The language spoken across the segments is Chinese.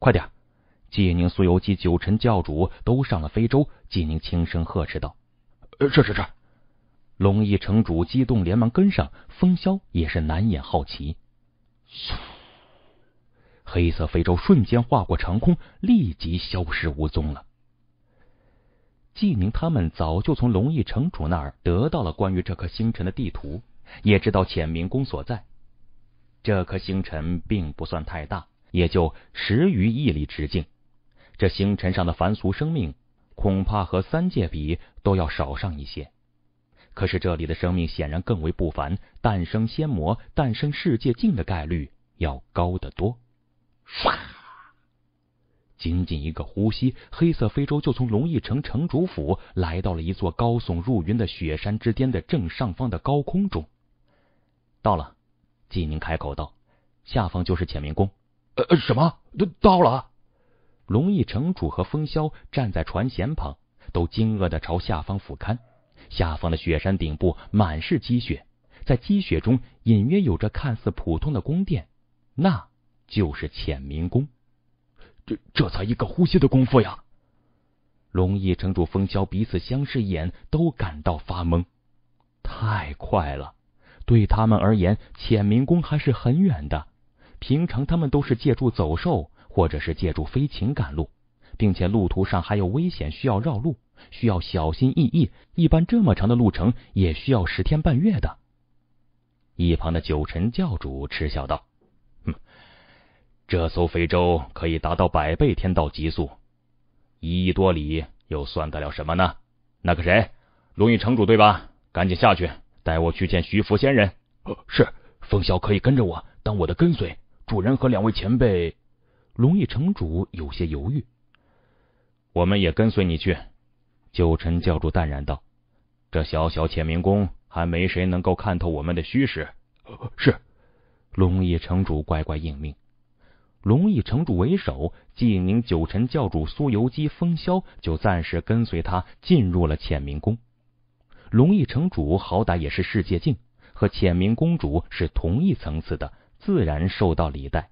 快点！纪宁、苏有其九尘教主都上了非洲，纪宁轻声呵斥道：“是是是！”龙翼城主激动，连忙跟上。风萧也是难掩好奇。黑色非洲瞬间划过长空，立即消失无踪了。纪宁他们早就从龙翼城主那儿得到了关于这颗星辰的地图，也知道浅明宫所在。这颗星辰并不算太大。也就十余亿里直径，这星辰上的凡俗生命恐怕和三界比都要少上一些。可是这里的生命显然更为不凡，诞生仙魔、诞生世界境的概率要高得多。唰！仅仅一个呼吸，黑色非洲就从龙翼城城主府来到了一座高耸入云的雪山之巅的正上方的高空中。到了，纪宁开口道：“下方就是浅明宫。”呃，什么到了？龙翼城主和风萧站在船舷旁，都惊愕的朝下方俯瞰。下方的雪山顶部满是积雪，在积雪中隐约有着看似普通的宫殿，那就是浅明宫。这这才一个呼吸的功夫呀！龙翼城主、风萧彼此相视一眼，都感到发懵。太快了，对他们而言，浅明宫还是很远的。平常他们都是借助走兽，或者是借助飞禽赶路，并且路途上还有危险，需要绕路，需要小心翼翼。一般这么长的路程，也需要十天半月的。一旁的九尘教主嗤笑道：“哼，这艘飞舟可以达到百倍天道极速，一亿多里又算得了什么呢？”那个谁，龙玉城主对吧？赶紧下去，带我去见徐福仙人。是，风萧可以跟着我，当我的跟随。主人和两位前辈，龙翼城主有些犹豫。我们也跟随你去。九辰教主淡然道：“这小小浅明宫，还没谁能够看透我们的虚实。”是。龙翼城主乖乖应命。龙翼城主为首，济宁九辰教主苏游基、风萧就暂时跟随他进入了浅明宫。龙翼城主好歹也是世界境，和浅明公主是同一层次的。自然受到礼待。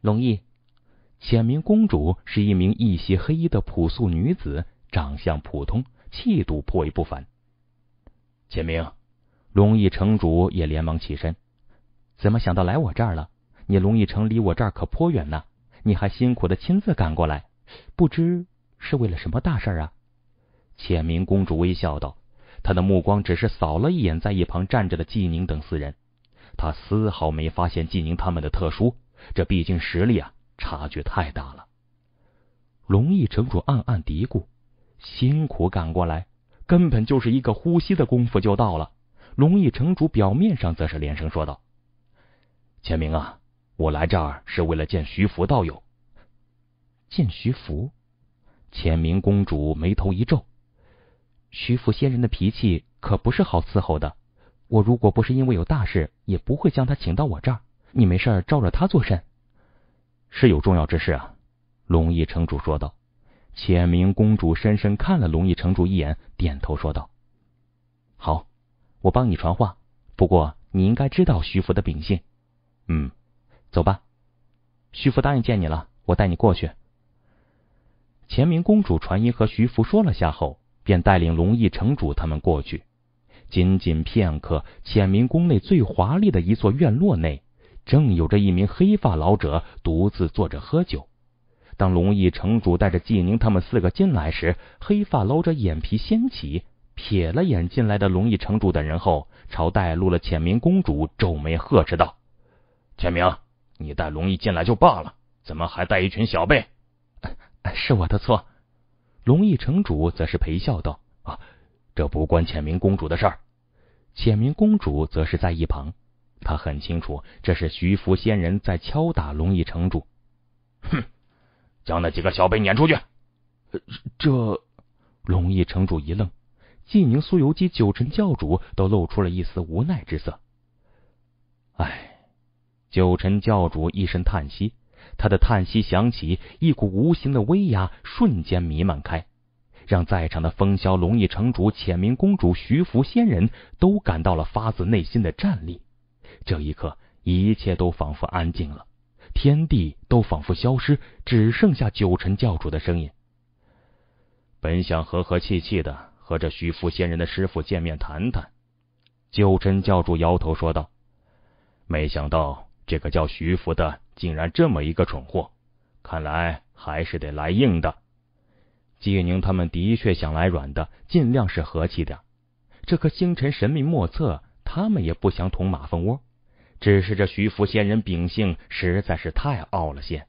龙毅，浅明公主是一名一袭黑衣的朴素女子，长相普通，气度颇为不凡。浅明，龙毅城主也连忙起身，怎么想到来我这儿了？你龙毅城离我这儿可颇远呢，你还辛苦的亲自赶过来，不知是为了什么大事啊？浅明公主微笑道，她的目光只是扫了一眼在一旁站着的纪宁等四人。他丝毫没发现纪宁他们的特殊，这毕竟实力啊差距太大了。龙翼城主暗暗嘀咕：“辛苦赶过来，根本就是一个呼吸的功夫就到了。”龙翼城主表面上则是连声说道：“钱明啊，我来这儿是为了见徐福道友。”见徐福，钱明公主眉头一皱：“徐福仙人的脾气可不是好伺候的。”我如果不是因为有大事，也不会将他请到我这儿。你没事招惹他做甚？是有重要之事啊！龙翼城主说道。浅明公主深深看了龙翼城主一眼，点头说道：“好，我帮你传话。不过你应该知道徐福的秉性。”嗯，走吧。徐福答应见你了，我带你过去。浅明公主传音和徐福说了下后，便带领龙翼城主他们过去。仅仅片刻，浅明宫内最华丽的一座院落内，正有着一名黑发老者独自坐着喝酒。当龙翼城主带着纪宁他们四个进来时，黑发老者眼皮掀起，瞥了眼进来的龙翼城主等人后，朝带路了浅明公主皱眉呵斥道：“浅明，你带龙翼进来就罢了，怎么还带一群小辈？”“ 是我的错。”龙翼城主则是陪笑道：“啊，这不关浅明公主的事儿。”浅明公主则是在一旁，她很清楚这是徐福仙人在敲打龙翼城主。哼，将那几个小辈撵出去。这龙翼城主一愣，纪宁、苏游基、九尘教主都露出了一丝无奈之色。唉，九尘教主一声叹息，他的叹息响起，一股无形的威压瞬间弥漫开。让在场的风萧、龙翼城主、浅明公主、徐福仙人都感到了发自内心的战栗。这一刻，一切都仿佛安静了，天地都仿佛消失，只剩下九尘教主的声音。本想和和气气的和这徐福仙人的师傅见面谈谈，九尘教主摇头说道：“没想到这个叫徐福的竟然这么一个蠢货，看来还是得来硬的。”季宁他们的确想来软的，尽量是和气点这颗星辰神秘莫测，他们也不想捅马蜂窝。只是这徐福仙人秉性实在是太傲了些。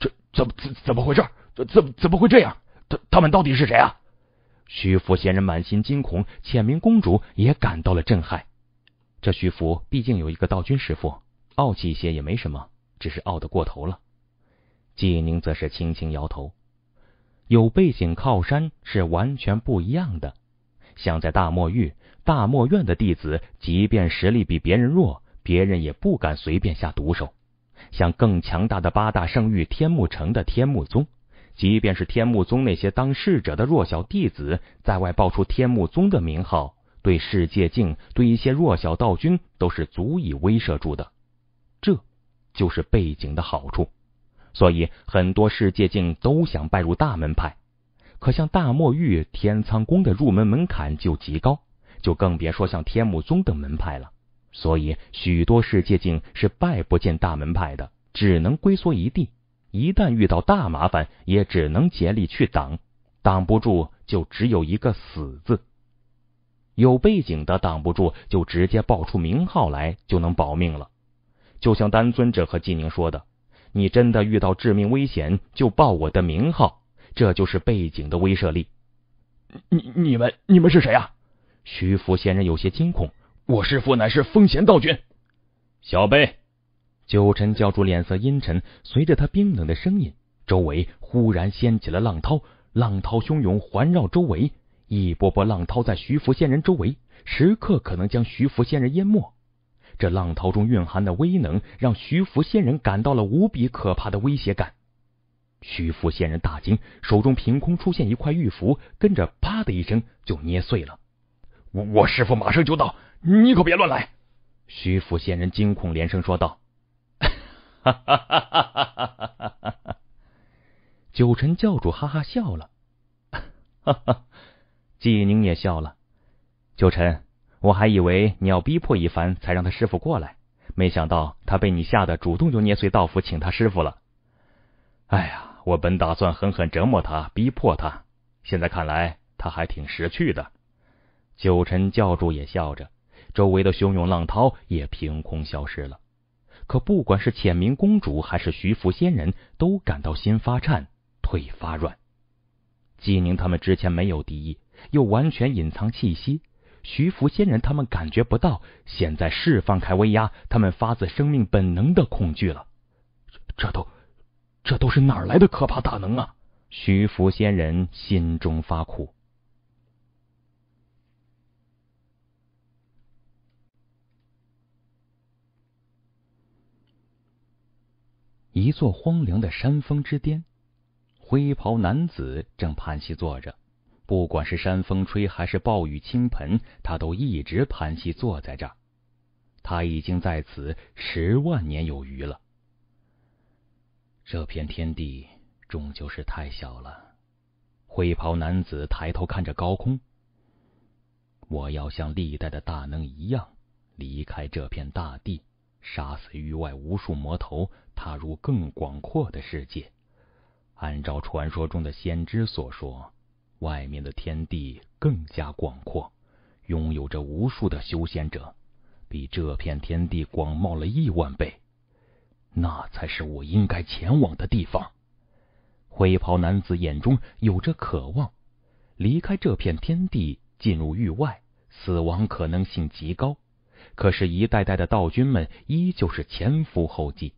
这怎怎怎么回事？怎怎么会这样？他他们到底是谁啊？徐福仙人满心惊恐，浅明公主也感到了震撼。这徐福毕竟有一个道君师傅，傲气一些也没什么，只是傲得过头了。季宁则是轻轻摇头。有背景靠山是完全不一样的。像在大漠域、大漠院的弟子，即便实力比别人弱，别人也不敢随便下毒手。像更强大的八大圣域、天幕城的天目宗，即便是天目宗那些当事者的弱小弟子，在外爆出天目宗的名号，对世界境、对一些弱小道君都是足以威慑住的。这就是背景的好处。所以，很多世界境都想拜入大门派，可像大漠玉天苍宫的入门门槛就极高，就更别说像天目宗等门派了。所以，许多世界境是拜不见大门派的，只能龟缩一地。一旦遇到大麻烦，也只能竭力去挡，挡不住就只有一个死字。有背景的挡不住，就直接报出名号来，就能保命了。就像丹尊者和纪宁说的。你真的遇到致命危险就报我的名号，这就是背景的威慑力。你你们你们是谁啊？徐福显然有些惊恐。我师父乃是风贤道君。小辈，九尘教主脸色阴沉，随着他冰冷的声音，周围忽然掀起了浪涛，浪涛汹涌环绕周围，一波波浪涛在徐福仙人周围，时刻可能将徐福仙人淹没。这浪涛中蕴含的威能让徐福仙人感到了无比可怕的威胁感。徐福仙人大惊，手中凭空出现一块玉符，跟着啪的一声就捏碎了。我我师傅马上就到，你可别乱来！徐福仙人惊恐连声说道。哈哈哈！哈哈！哈哈！哈哈！九尘教主哈哈笑了。哈哈！纪宁也笑了。九尘。我还以为你要逼迫一番才让他师傅过来，没想到他被你吓得主动就捏碎道符请他师傅了。哎呀，我本打算狠狠折磨他、逼迫他，现在看来他还挺识趣的。九尘教主也笑着，周围的汹涌浪涛也凭空消失了。可不管是浅明公主还是徐福仙人，都感到心发颤、腿发软。纪宁他们之前没有敌意，又完全隐藏气息。徐福仙人他们感觉不到，现在释放开威压，他们发自生命本能的恐惧了。这都，这都是哪儿来的可怕大能啊？徐福仙人心中发苦。一座荒凉的山峰之巅，灰袍男子正盘膝坐着。不管是山风吹还是暴雨倾盆，他都一直盘膝坐在这儿。他已经在此十万年有余了。这片天地终究是太小了。灰袍男子抬头看着高空，我要像历代的大能一样，离开这片大地，杀死域外无数魔头，踏入更广阔的世界。按照传说中的先知所说。外面的天地更加广阔，拥有着无数的修仙者，比这片天地广袤了亿万倍。那才是我应该前往的地方。灰袍男子眼中有着渴望，离开这片天地，进入域外，死亡可能性极高。可是，一代代的道君们依旧是前赴后继，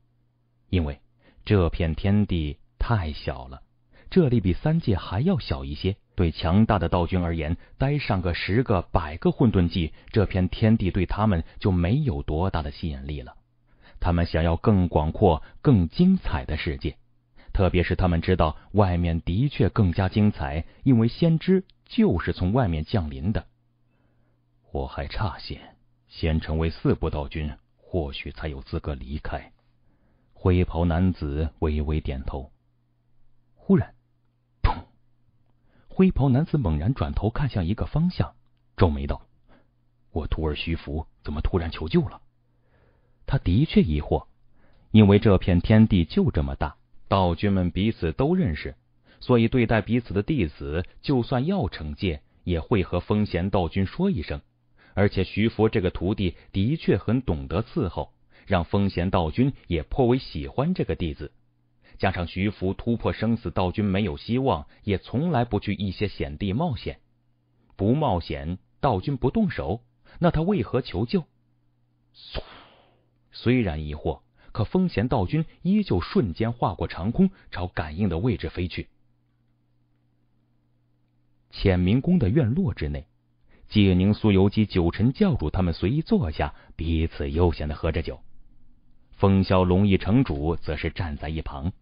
因为这片天地太小了，这里比三界还要小一些。对强大的道君而言，待上个十个、百个混沌纪，这片天地对他们就没有多大的吸引力了。他们想要更广阔、更精彩的世界，特别是他们知道外面的确更加精彩，因为先知就是从外面降临的。我还差些，先成为四部道君，或许才有资格离开。灰袍男子微微点头，忽然。灰袍男子猛然转头看向一个方向，皱眉道：“我徒儿徐福怎么突然求救了？”他的确疑惑，因为这片天地就这么大，道君们彼此都认识，所以对待彼此的弟子，就算要惩戒，也会和风贤道君说一声。而且徐福这个徒弟的确很懂得伺候，让风贤道君也颇为喜欢这个弟子。加上徐福突破生死道君没有希望，也从来不去一些险地冒险。不冒险，道君不动手，那他为何求救？虽然疑惑，可风贤道君依旧瞬间划过长空，朝感应的位置飞去。浅明宫的院落之内，解宁、苏游基、九尘教主他们随意坐下，彼此悠闲的喝着酒。风萧龙翼城主则是站在一旁。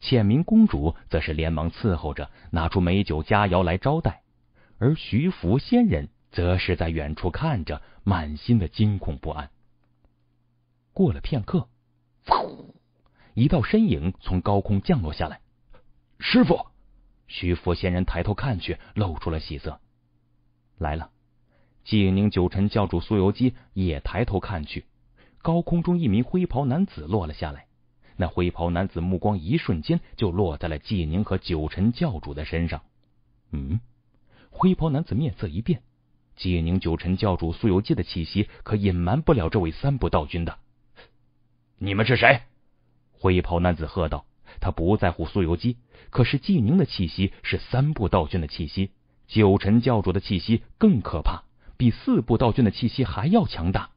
浅明公主则是连忙伺候着，拿出美酒佳肴来招待；而徐福仙人则是在远处看着，满心的惊恐不安。过了片刻，嗖，一道身影从高空降落下来。师傅，徐福仙人抬头看去，露出了喜色，来了。济宁九尘教主苏游基也抬头看去，高空中一名灰袍男子落了下来。那灰袍男子目光一瞬间就落在了纪宁和九尘教主的身上。嗯，灰袍男子面色一变。纪宁、九尘教主、苏游记的气息可隐瞒不了这位三步道君的。你们是谁？灰袍男子喝道。他不在乎苏游记，可是纪宁的气息是三步道君的气息，九尘教主的气息更可怕，比四步道君的气息还要强大。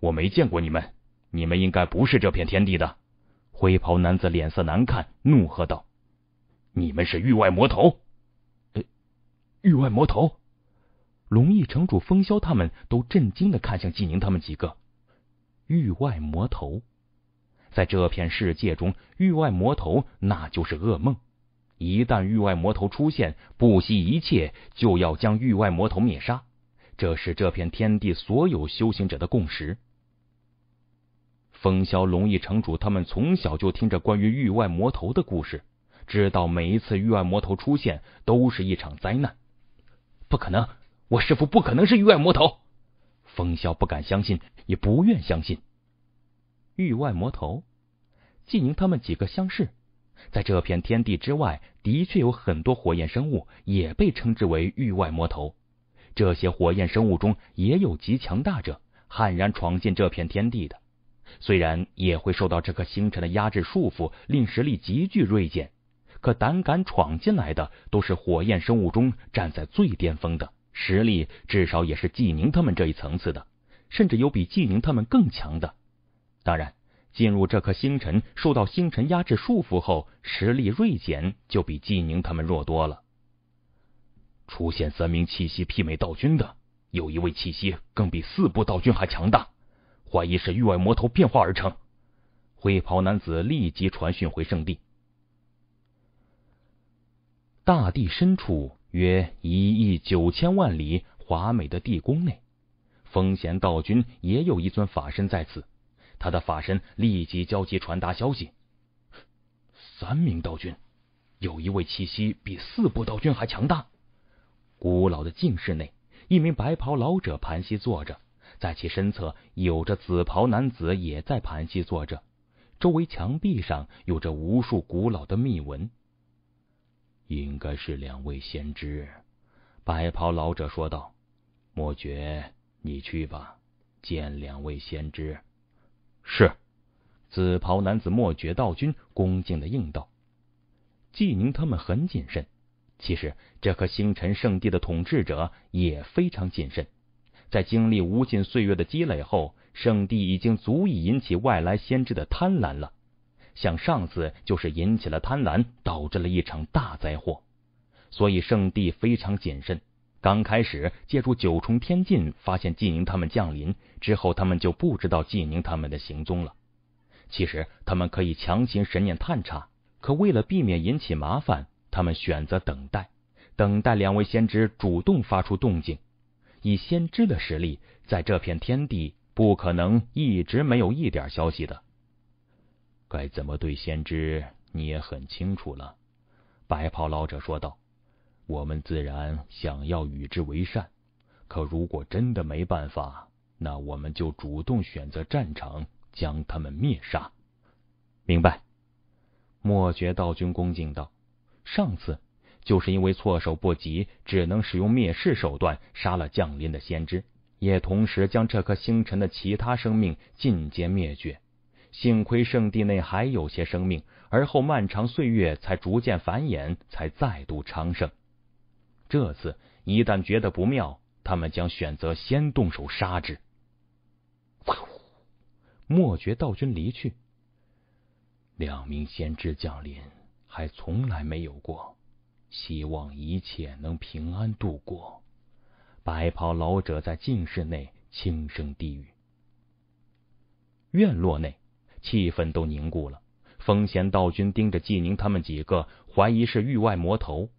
我没见过你们。你们应该不是这片天地的。灰袍男子脸色难看，怒喝道：“你们是域外魔头！”域外魔头，龙翼城主风萧他们都震惊的看向纪宁他们几个。域外魔头，在这片世界中，域外魔头那就是噩梦。一旦域外魔头出现，不惜一切就要将域外魔头灭杀，这是这片天地所有修行者的共识。风萧、龙翼城主他们从小就听着关于域外魔头的故事，知道每一次域外魔头出现都是一场灾难。不可能，我师父不可能是域外魔头！风萧不敢相信，也不愿相信。域外魔头，纪宁他们几个相视，在这片天地之外，的确有很多火焰生物，也被称之为域外魔头。这些火焰生物中，也有极强大者，悍然闯进这片天地的。虽然也会受到这颗星辰的压制束缚，令实力急剧锐减。可胆敢闯进来的，都是火焰生物中站在最巅峰的，实力至少也是纪宁他们这一层次的，甚至有比纪宁他们更强的。当然，进入这颗星辰，受到星辰压制束缚后，实力锐减，就比纪宁他们弱多了。出现三名气息媲美道君的，有一位气息更比四部道君还强大。怀疑是域外魔头变化而成，灰袍男子立即传讯回圣地。大地深处约一亿九千万里华美的地宫内，风贤道君也有一尊法身在此，他的法身立即焦急传达消息。三名道君，有一位气息比四部道君还强大。古老的静室内，一名白袍老者盘膝坐着。在其身侧，有着紫袍男子也在盘膝坐着。周围墙壁上有着无数古老的密文，应该是两位先知。白袍老者说道：“莫觉，你去吧，见两位先知。”是。紫袍男子莫觉道君恭敬的应道：“纪宁他们很谨慎，其实这颗星辰圣地的统治者也非常谨慎。”在经历无尽岁月的积累后，圣地已经足以引起外来先知的贪婪了。像上次就是引起了贪婪，导致了一场大灾祸。所以圣地非常谨慎。刚开始借助九重天境发现纪宁他们降临之后，他们就不知道纪宁他们的行踪了。其实他们可以强行神念探查，可为了避免引起麻烦，他们选择等待，等待两位先知主动发出动静。以先知的实力，在这片天地不可能一直没有一点消息的。该怎么对先知，你也很清楚了。白袍老者说道：“我们自然想要与之为善，可如果真的没办法，那我们就主动选择战场，将他们灭杀。”明白？墨觉道君恭敬道：“上次。”就是因为措手不及，只能使用灭世手段杀了降临的先知，也同时将这颗星辰的其他生命尽皆灭绝。幸亏圣地内还有些生命，而后漫长岁月才逐渐繁衍，才再度昌盛。这次一旦觉得不妙，他们将选择先动手杀之。莫觉道君离去，两名先知降临，还从来没有过。希望一切能平安度过。白袍老者在静室内轻声低语。院落内气氛都凝固了。风贤道君盯着纪宁他们几个，怀疑是域外魔头。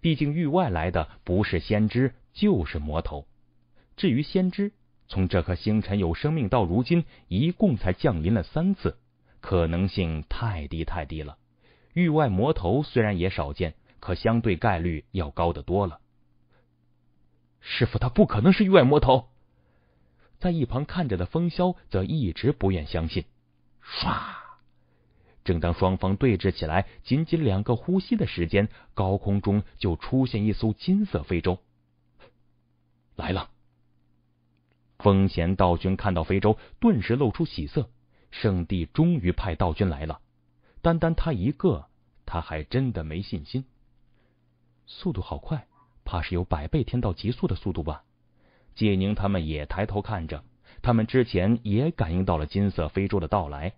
毕竟域外来的不是先知就是魔头。至于先知，从这颗星辰有生命到如今，一共才降临了三次，可能性太低太低了。域外魔头虽然也少见。可相对概率要高得多了。师傅，他不可能是域外魔头。在一旁看着的风萧则一直不愿相信。唰！正当双方对峙起来，仅仅两个呼吸的时间，高空中就出现一艘金色飞舟。来了！风贤道君看到飞舟，顿时露出喜色。圣地终于派道君来了。单单他一个，他还真的没信心。速度好快，怕是有百倍天道极速的速度吧？纪宁他们也抬头看着，他们之前也感应到了金色非洲的到来。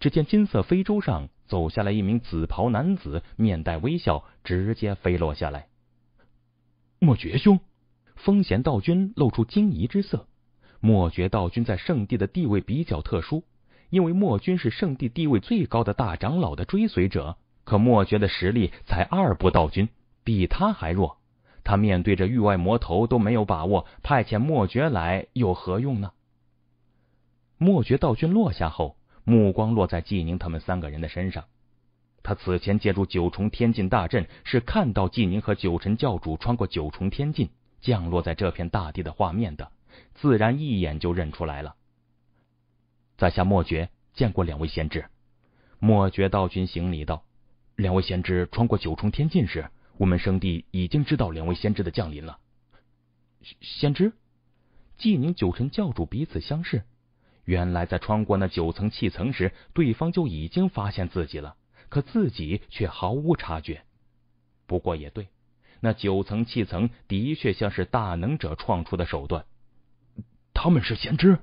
只见金色非洲上走下来一名紫袍男子，面带微笑，直接飞落下来。莫觉兄，风贤道君露出惊疑之色。莫觉道君在圣地的地位比较特殊，因为莫君是圣地地位最高的大长老的追随者，可莫觉的实力才二步道君。比他还弱，他面对着域外魔头都没有把握，派遣莫觉来有何用呢？莫觉道君落下后，目光落在纪宁他们三个人的身上。他此前借助九重天境大阵，是看到纪宁和九尘教主穿过九重天境降落在这片大地的画面的，自然一眼就认出来了。在下莫觉见过两位贤侄。莫觉道君行礼道：“两位贤侄穿过九重天境时。”我们圣地已经知道两位先知的降临了。先知，纪宁、九尘教主彼此相视，原来在穿过那九层气层时，对方就已经发现自己了，可自己却毫无察觉。不过也对，那九层气层的确像是大能者创出的手段。他们是先知，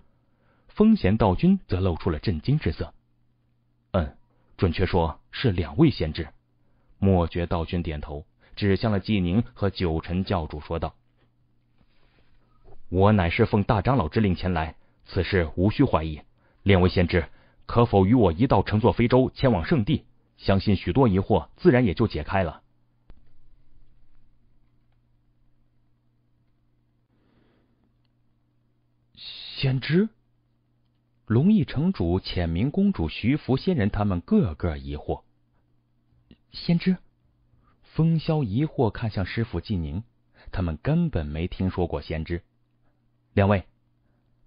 风贤道君则露出了震惊之色。嗯，准确说是两位先知。莫觉道君点头。指向了纪宁和九尘教主，说道：“我乃是奉大长老之令前来，此事无需怀疑。两位先知，可否与我一道乘坐飞舟前往圣地？相信许多疑惑自然也就解开了。”先知，龙翼城主、浅明公主、徐福仙人，他们个个疑惑，先知。风萧疑惑看向师傅季宁，他们根本没听说过先知。两位，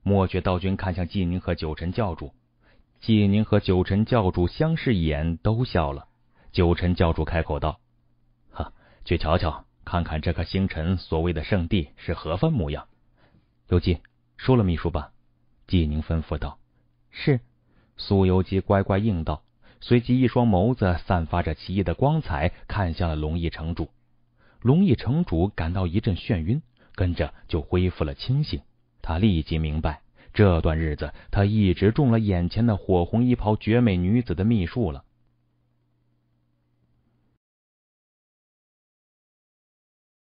墨雪道君看向季宁和九尘教主，季宁和九尘教主相视一眼，都笑了。九尘教主开口道：“哈，去瞧瞧，看看这个星辰所谓的圣地是何番模样。”游姬，说了秘书吧。季宁吩咐道：“是。”苏游姬乖乖应道。随即，一双眸子散发着奇异的光彩，看向了龙翼城主。龙翼城主感到一阵眩晕，跟着就恢复了清醒。他立即明白，这段日子他一直中了眼前的火红衣袍绝美女子的秘术了。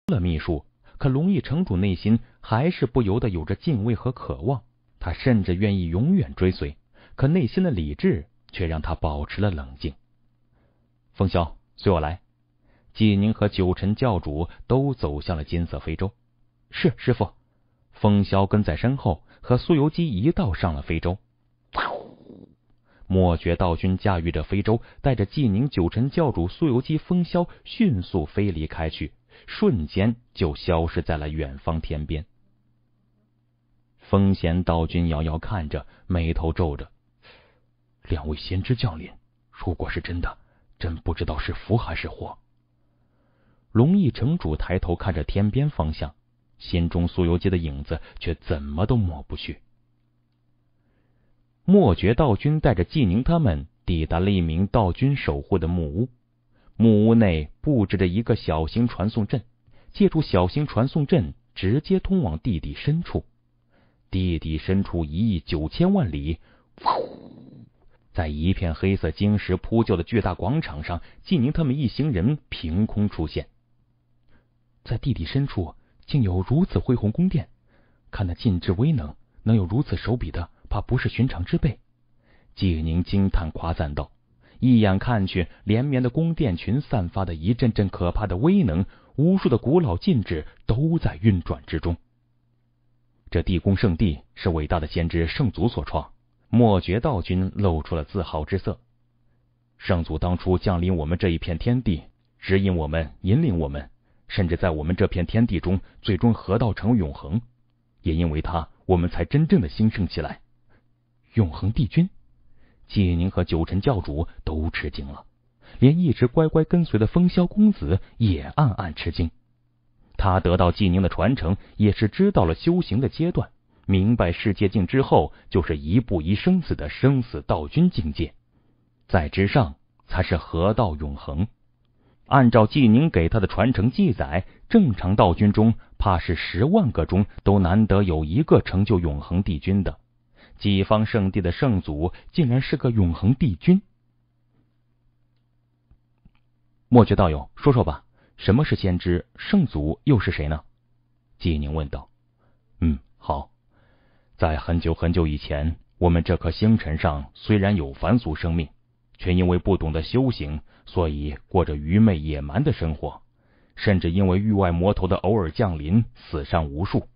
了秘术，可龙翼城主内心还是不由得有着敬畏和渴望。他甚至愿意永远追随，可内心的理智。却让他保持了冷静。风萧，随我来。纪宁和九尘教主都走向了金色非洲。是师傅。风萧跟在身后，和苏游基一道上了非洲。莫觉道君驾驭着非洲，带着纪宁、九尘教主、苏游基、风萧，迅速飞离开去，瞬间就消失在了远方天边。风贤道君遥遥看着，眉头皱着。两位先知降临，如果是真的，真不知道是福还是祸。龙翼城主抬头看着天边方向，心中苏游街的影子却怎么都抹不去。莫觉道君带着纪宁他们抵达了一名道君守护的木屋，木屋内布置着一个小型传送阵，借助小型传送阵直接通往地底深处。地底深处一亿九千万里。在一片黑色晶石铺就的巨大广场上，纪宁他们一行人凭空出现。在地底深处，竟有如此恢宏宫殿，看那禁制威能，能有如此手笔的，怕不是寻常之辈。纪宁惊叹夸赞道：“一眼看去，连绵的宫殿群散发的一阵阵可怕的威能，无数的古老禁制都在运转之中。这地宫圣地是伟大的先知圣祖所创。”莫觉道君露出了自豪之色。圣祖当初降临我们这一片天地，指引我们，引领我们，甚至在我们这片天地中，最终合道成永恒。也因为他，我们才真正的兴盛起来。永恒帝君纪宁和九尘教主都吃惊了，连一直乖乖跟随的风萧公子也暗暗吃惊。他得到纪宁的传承，也是知道了修行的阶段。明白世界境之后，就是一步一生死的生死道君境界，在之上才是河道永恒。按照纪宁给他的传承记载，正常道君中，怕是十万个中都难得有一个成就永恒帝君的。己方圣地的圣祖，竟然是个永恒帝君。莫觉道友，说说吧，什么是先知？圣祖又是谁呢？纪宁问道。嗯，好。在很久很久以前，我们这颗星辰上虽然有凡俗生命，却因为不懂得修行，所以过着愚昧野蛮的生活，甚至因为域外魔头的偶尔降临，死伤无数，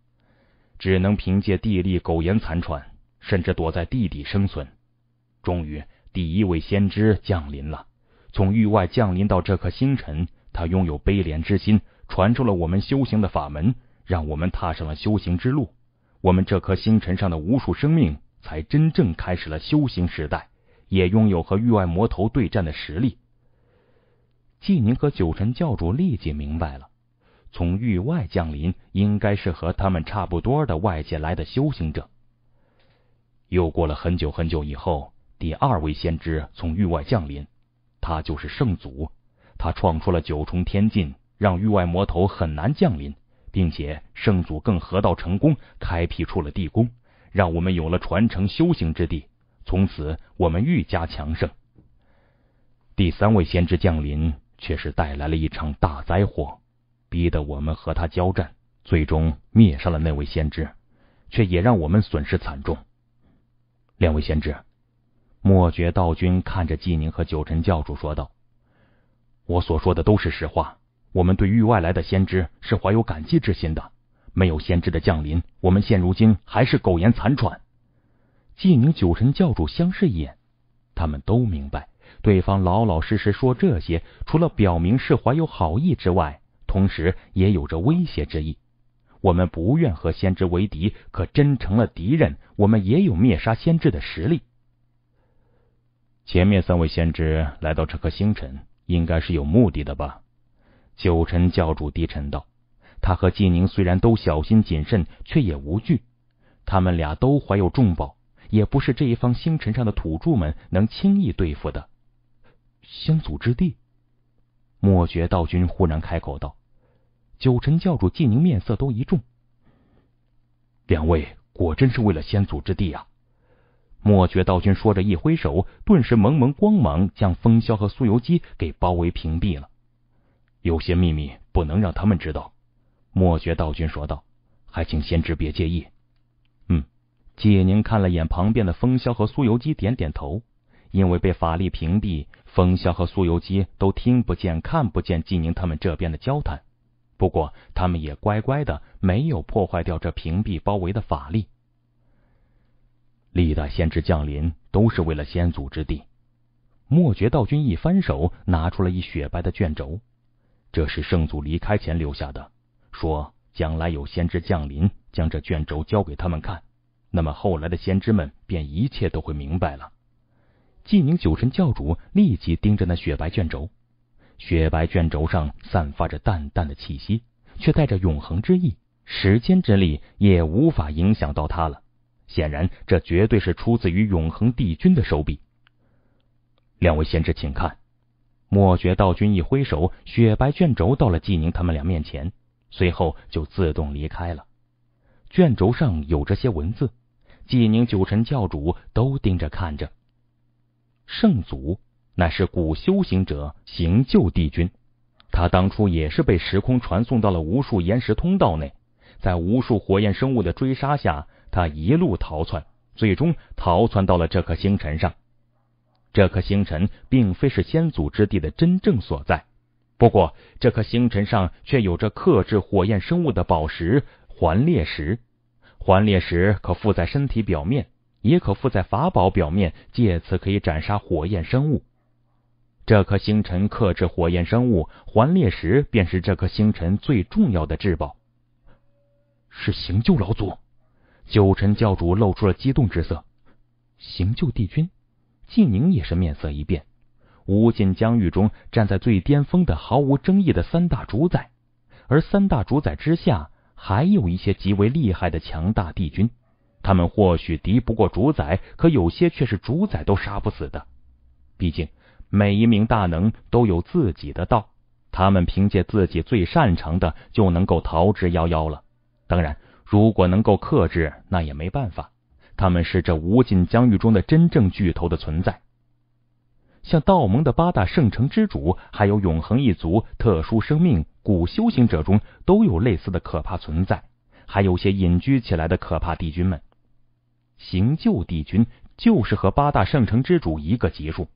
只能凭借地力苟延残喘，甚至躲在地底生存。终于，第一位先知降临了，从域外降临到这颗星辰，他拥有悲怜之心，传出了我们修行的法门，让我们踏上了修行之路。我们这颗星辰上的无数生命，才真正开始了修行时代，也拥有和域外魔头对战的实力。纪宁和九尘教主立即明白了，从域外降临，应该是和他们差不多的外界来的修行者。又过了很久很久以后，第二位先知从域外降临，他就是圣祖，他创出了九重天境，让域外魔头很难降临。并且圣祖更合道成功，开辟出了地宫，让我们有了传承修行之地。从此，我们愈加强盛。第三位先知降临，却是带来了一场大灾祸，逼得我们和他交战，最终灭杀了那位先知，却也让我们损失惨重。两位先知，莫觉道君看着纪宁和九尘教主说道：“我所说的都是实话。”我们对域外来的先知是怀有感激之心的，没有先知的降临，我们现如今还是苟延残喘。济宁、九神教主相视一眼，他们都明白，对方老老实实说这些，除了表明是怀有好意之外，同时也有着威胁之意。我们不愿和先知为敌，可真成了敌人，我们也有灭杀先知的实力。前面三位先知来到这颗星辰，应该是有目的的吧？九尘教主低沉道：“他和纪宁虽然都小心谨慎，却也无惧。他们俩都怀有重宝，也不是这一方星辰上的土著们能轻易对付的。”先祖之地，莫觉道君忽然开口道。九尘教主、纪宁面色都一重。两位果真是为了先祖之地啊！莫觉道君说着一挥手，顿时蒙蒙光芒将风萧和苏游基给包围、屏蔽了。有些秘密不能让他们知道，墨觉道君说道：“还请先知别介意。”嗯，纪宁看了眼旁边的风萧和苏游机，点点头。因为被法力屏蔽，风萧和苏游机都听不见、看不见纪宁他们这边的交谈。不过他们也乖乖的，没有破坏掉这屏蔽包围的法力。历代先知降临，都是为了先祖之地。墨觉道君一翻手，拿出了一雪白的卷轴。这是圣祖离开前留下的，说将来有先知降临，将这卷轴交给他们看，那么后来的先知们便一切都会明白了。纪宁九神教主立即盯着那雪白卷轴，雪白卷轴上散发着淡淡的气息，却带着永恒之意，时间之力也无法影响到他了。显然，这绝对是出自于永恒帝君的手笔。两位先知，请看。莫觉道君一挥手，雪白卷轴到了纪宁他们俩面前，随后就自动离开了。卷轴上有这些文字，纪宁九尘教主都盯着看着。圣祖乃是古修行者行救帝君，他当初也是被时空传送到了无数岩石通道内，在无数火焰生物的追杀下，他一路逃窜，最终逃窜到了这颗星辰上。这颗星辰并非是先祖之地的真正所在，不过这颗星辰上却有着克制火焰生物的宝石——环裂石。环裂石可附在身体表面，也可附在法宝表面，借此可以斩杀火焰生物。这颗星辰克制火焰生物，环裂石便是这颗星辰最重要的至宝。是行救老祖，九尘教主露出了激动之色。行救帝君。晋宁也是面色一变，无尽疆域中站在最巅峰的毫无争议的三大主宰，而三大主宰之下还有一些极为厉害的强大帝君，他们或许敌不过主宰，可有些却是主宰都杀不死的。毕竟每一名大能都有自己的道，他们凭借自己最擅长的就能够逃之夭夭了。当然，如果能够克制，那也没办法。他们是这无尽疆域中的真正巨头的存在，像道盟的八大圣城之主，还有永恒一族、特殊生命、古修行者中都有类似的可怕存在，还有些隐居起来的可怕帝君们。行救帝君就是和八大圣城之主一个级数，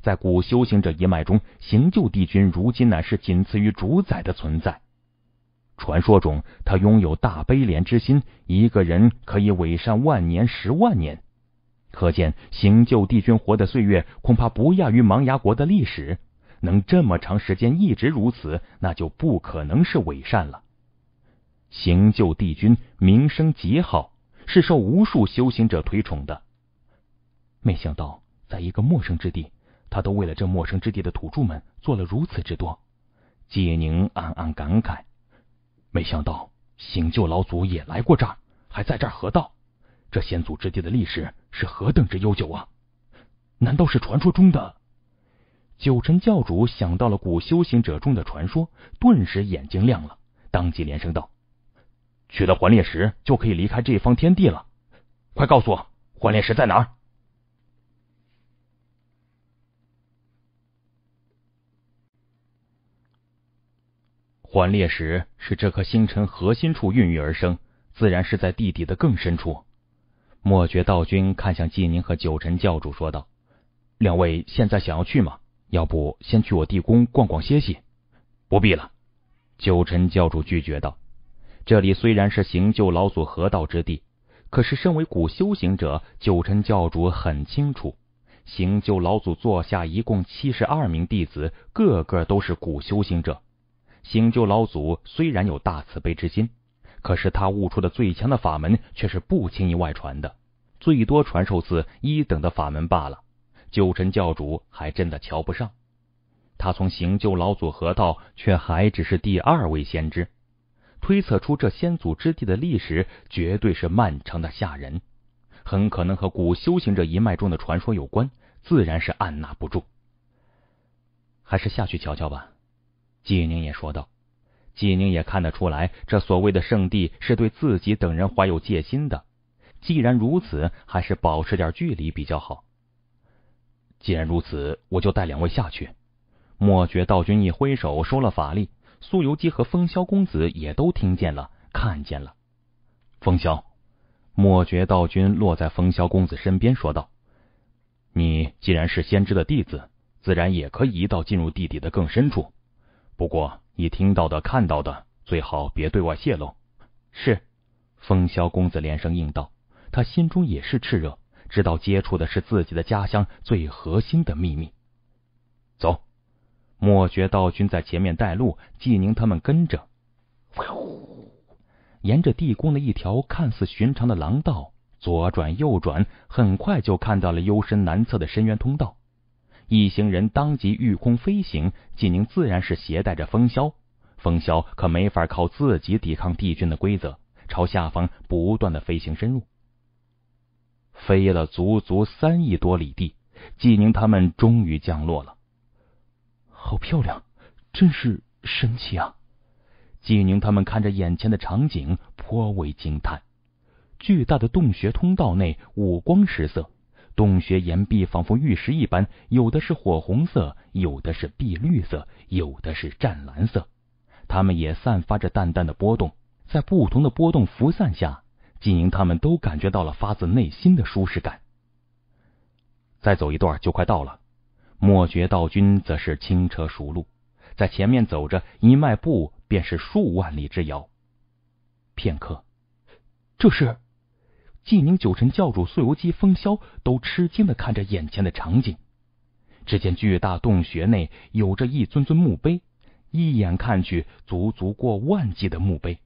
在古修行者一脉中，行救帝君如今乃是仅次于主宰的存在。传说中，他拥有大悲怜之心，一个人可以伪善万年、十万年，可见行救帝君活的岁月恐怕不亚于芒牙国的历史。能这么长时间一直如此，那就不可能是伪善了。行救帝君名声极好，是受无数修行者推崇的。没想到，在一个陌生之地，他都为了这陌生之地的土著们做了如此之多，纪宁暗暗感慨。没想到醒救老祖也来过这儿，还在这儿合道。这先祖之地的历史是何等之悠久啊！难道是传说中的九尘教主想到了古修行者中的传说，顿时眼睛亮了，当即连声道：“取了环炼石就可以离开这一方天地了，快告诉我环炼石在哪儿！”环裂石是这颗星辰核心处孕育而生，自然是在地底的更深处。墨觉道君看向纪宁和九尘教主说道：“两位现在想要去吗？要不先去我地宫逛逛歇息？”不必了，九尘教主拒绝道：“这里虽然是行救老祖河道之地，可是身为古修行者，九尘教主很清楚，行救老祖座下一共七十二名弟子，个个都是古修行者。”行救老祖虽然有大慈悲之心，可是他悟出的最强的法门却是不轻易外传的，最多传授自一等的法门罢了。九尘教主还真的瞧不上他，从行救老祖河道却还只是第二位先知，推测出这先祖之地的历史绝对是漫长的吓人，很可能和古修行者一脉中的传说有关，自然是按捺不住，还是下去瞧瞧吧。纪宁也说道：“纪宁也看得出来，这所谓的圣地是对自己等人怀有戒心的。既然如此，还是保持点距离比较好。既然如此，我就带两位下去。”莫觉道君一挥手，收了法力。苏游机和风萧公子也都听见了，看见了。风萧，莫觉道君落在风萧公子身边，说道：“你既然是先知的弟子，自然也可以一道进入地底的更深处。”不过，你听到的、看到的，最好别对外泄露。是，风萧公子连声应道。他心中也是炽热，知道接触的是自己的家乡最核心的秘密。走，莫觉道君在前面带路，纪宁他们跟着。沿着地宫的一条看似寻常的廊道，左转右转，很快就看到了幽深难测的深渊通道。一行人当即御空飞行，纪宁自然是携带着风萧，风萧可没法靠自己抵抗帝君的规则，朝下方不断的飞行深入。飞了足足三亿多里地，纪宁他们终于降落了。好漂亮，真是神奇啊！纪宁他们看着眼前的场景，颇为惊叹。巨大的洞穴通道内五光十色。洞穴岩壁仿佛玉石一般，有的是火红色，有的是碧绿色，有的是湛蓝色。它们也散发着淡淡的波动，在不同的波动浮散下，金莹他们都感觉到了发自内心的舒适感。再走一段就快到了。墨觉道君则是轻车熟路，在前面走着，一迈步便是数万里之遥。片刻，这是。纪宁、九尘教主素游姬风萧都吃惊的看着眼前的场景。只见巨大洞穴内有着一尊尊墓碑，一眼看去足足过万计的墓碑。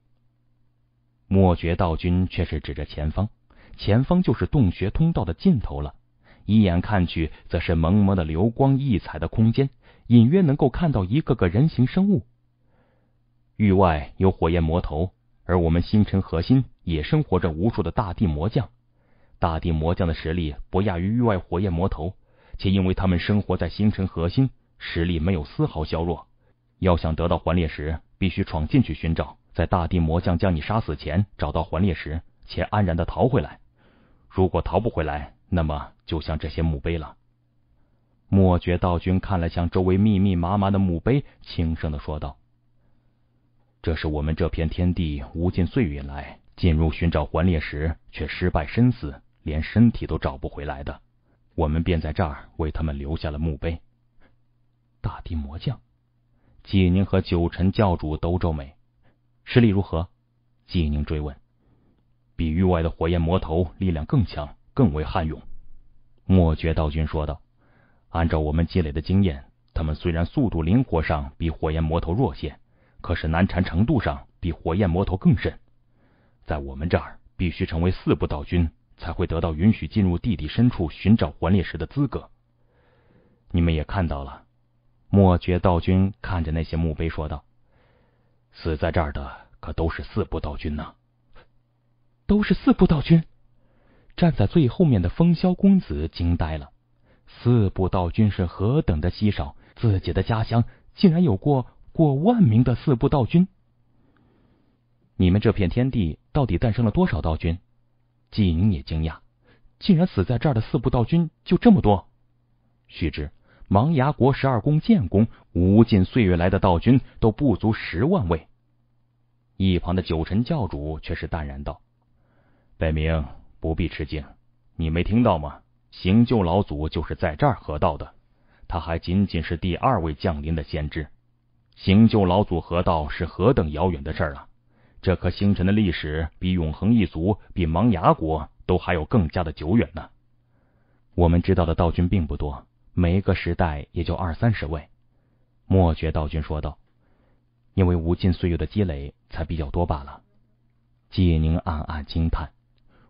莫觉道君却是指着前方，前方就是洞穴通道的尽头了。一眼看去，则是蒙蒙的流光溢彩的空间，隐约能够看到一个个人形生物。域外有火焰魔头。而我们星辰核心也生活着无数的大地魔将，大地魔将的实力不亚于域外火焰魔头，且因为他们生活在星辰核心，实力没有丝毫削弱。要想得到环裂石，必须闯进去寻找，在大地魔将将你杀死前找到环裂石，且安然的逃回来。如果逃不回来，那么就像这些墓碑了。莫觉道君看了向周围密密麻麻的墓碑，轻声的说道。这是我们这片天地无尽岁月来进入寻找环裂时却失败身死，连身体都找不回来的。我们便在这儿为他们留下了墓碑。大地魔将纪宁和九尘教主都皱眉，实力如何？纪宁追问。比域外的火焰魔头力量更强，更为悍勇。莫觉道君说道：“按照我们积累的经验，他们虽然速度灵活上比火焰魔头弱些。”可是难缠程度上比火焰魔头更甚，在我们这儿必须成为四部道君才会得到允许进入地底深处寻找魂裂石的资格。你们也看到了，莫觉道君看着那些墓碑说道：“死在这儿的可都是四部道君呢。都是四部道君！”站在最后面的风萧公子惊呆了，四部道君是何等的稀少，自己的家乡竟然有过。过万名的四部道君，你们这片天地到底诞生了多少道君？纪宁也惊讶，竟然死在这儿的四部道君就这么多。须知，芒崖国十二宫建功，无尽岁月来的道君都不足十万位。一旁的九尘教主却是淡然道：“北冥不必吃惊，你没听到吗？行救老祖就是在这儿合道的，他还仅仅是第二位降临的先知。”行救老祖河道是何等遥远的事儿啊！这颗星辰的历史比永恒一族、比茫崖国都还有更加的久远呢。我们知道的道君并不多，每一个时代也就二三十位。莫觉道君说道：“因为无尽岁月的积累，才比较多罢了。”纪宁暗暗惊叹：“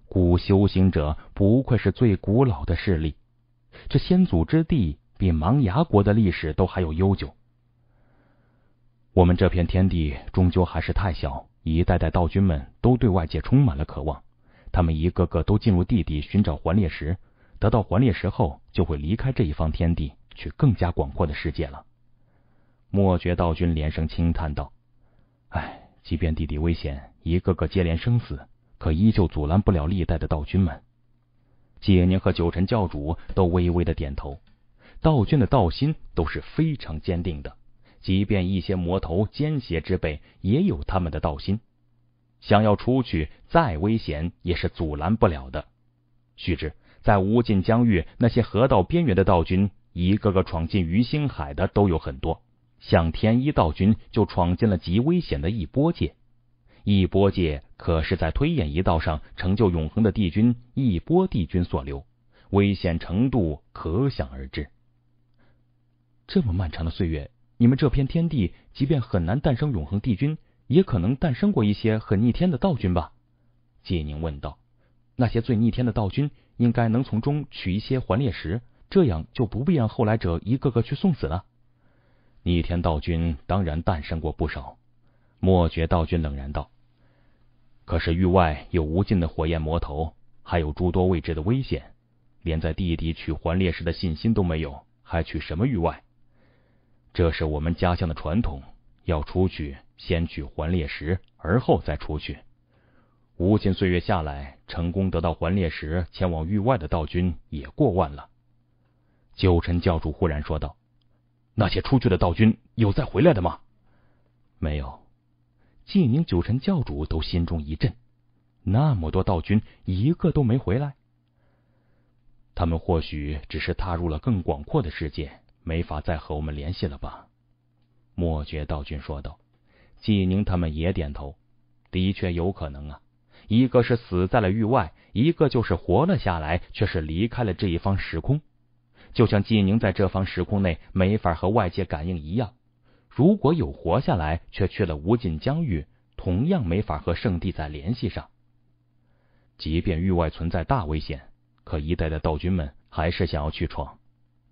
古修行者不愧是最古老的势力，这先祖之地比茫崖国的历史都还有悠久。”我们这片天地终究还是太小，一代代道君们都对外界充满了渴望，他们一个个都进入地底寻找环裂石，得到环裂石后就会离开这一方天地，去更加广阔的世界了。莫觉道君连声轻叹道：“哎，即便地底危险，一个个接连生死，可依旧阻拦不了历代的道君们。”解宁和九尘教主都微微的点头，道君的道心都是非常坚定的。即便一些魔头奸邪之辈，也有他们的道心，想要出去，再危险也是阻拦不了的。须知，在无尽疆域，那些河道边缘的道君，一个个闯进鱼星海的都有很多。像天一道君，就闯进了极危险的一波界。一波界可是在推演一道上成就永恒的帝君一波帝君所留，危险程度可想而知。这么漫长的岁月。你们这片天地，即便很难诞生永恒帝君，也可能诞生过一些很逆天的道君吧？季宁问道。那些最逆天的道君，应该能从中取一些环裂石，这样就不必让后来者一个个去送死了。逆天道君当然诞生过不少，莫觉道君冷然道。可是域外有无尽的火焰魔头，还有诸多未知的危险，连在地底取环裂石的信心都没有，还取什么域外？这是我们家乡的传统，要出去先取环裂石，而后再出去。无尽岁月下来，成功得到环裂石，前往域外的道君也过万了。九尘教主忽然说道：“那些出去的道君，有再回来的吗？”“没有。”纪宁九尘教主都心中一震，那么多道君，一个都没回来。他们或许只是踏入了更广阔的世界。没法再和我们联系了吧？莫觉道君说道。纪宁他们也点头，的确有可能啊。一个是死在了域外，一个就是活了下来，却是离开了这一方时空。就像纪宁在这方时空内没法和外界感应一样，如果有活下来却去了无尽疆域，同样没法和圣地再联系上。即便域外存在大危险，可一代的道君们还是想要去闯。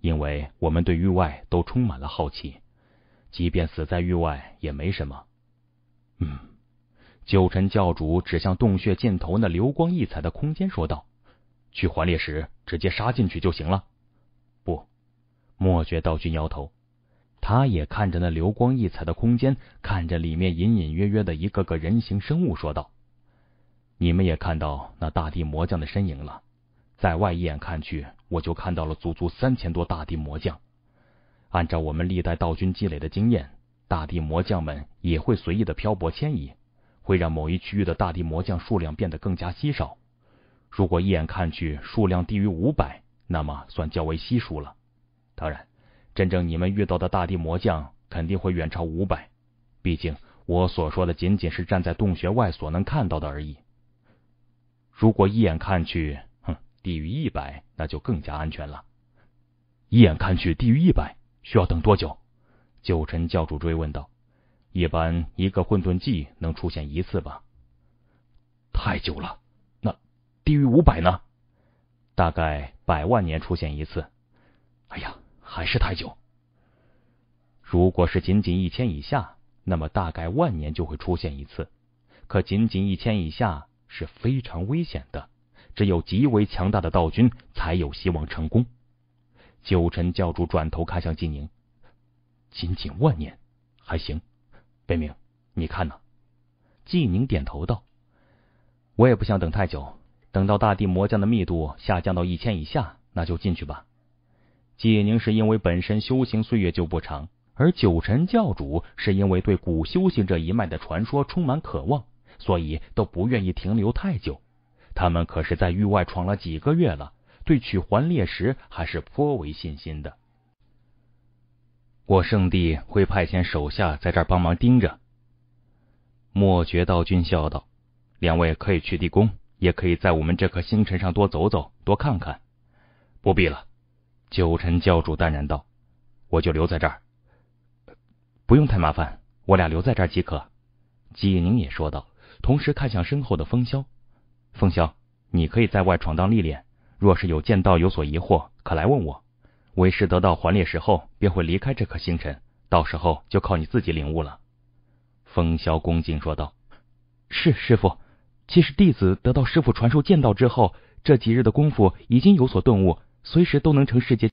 因为我们对域外都充满了好奇，即便死在域外也没什么。嗯，九尘教主指向洞穴尽头那流光溢彩的空间，说道：“去环猎时，直接杀进去就行了。”不，墨觉道君摇头，他也看着那流光溢彩的空间，看着里面隐隐约约的一个个人形生物，说道：“你们也看到那大地魔将的身影了。”在外一眼看去，我就看到了足足三千多大地魔将。按照我们历代道君积累的经验，大地魔将们也会随意的漂泊迁移，会让某一区域的大地魔将数量变得更加稀少。如果一眼看去数量低于五百，那么算较为稀疏了。当然，真正你们遇到的大地魔将肯定会远超五百，毕竟我所说的仅仅是站在洞穴外所能看到的而已。如果一眼看去，低于一百，那就更加安全了。一眼看去，低于一百，需要等多久？九臣教主追问道。一般一个混沌纪能出现一次吧？太久了。那低于五百呢？大概百万年出现一次。哎呀，还是太久。如果是仅仅一千以下，那么大概万年就会出现一次。可仅仅一千以下是非常危险的。只有极为强大的道君才有希望成功。九尘教主转头看向纪宁，仅仅万年还行，北冥，你看呢？纪宁点头道：“我也不想等太久，等到大地魔将的密度下降到一千以下，那就进去吧。”纪宁是因为本身修行岁月就不长，而九尘教主是因为对古修行这一脉的传说充满渴望，所以都不愿意停留太久。他们可是在域外闯了几个月了，对取环猎石还是颇为信心的。我圣地会派遣手下在这帮忙盯着。莫觉道君笑道：“两位可以去地宫，也可以在我们这颗星辰上多走走，多看看。”不必了，九尘教主淡然道：“我就留在这儿，不用太麻烦，我俩留在这即可。”纪宁也说道，同时看向身后的风萧。风萧，你可以在外闯荡历练。若是有剑道有所疑惑，可来问我。为师得到环烈石后，便会离开这颗星辰，到时候就靠你自己领悟了。风萧恭敬说道：“是师傅。其实弟子得到师傅传授剑道之后，这几日的功夫已经有所顿悟，随时都能成世界。”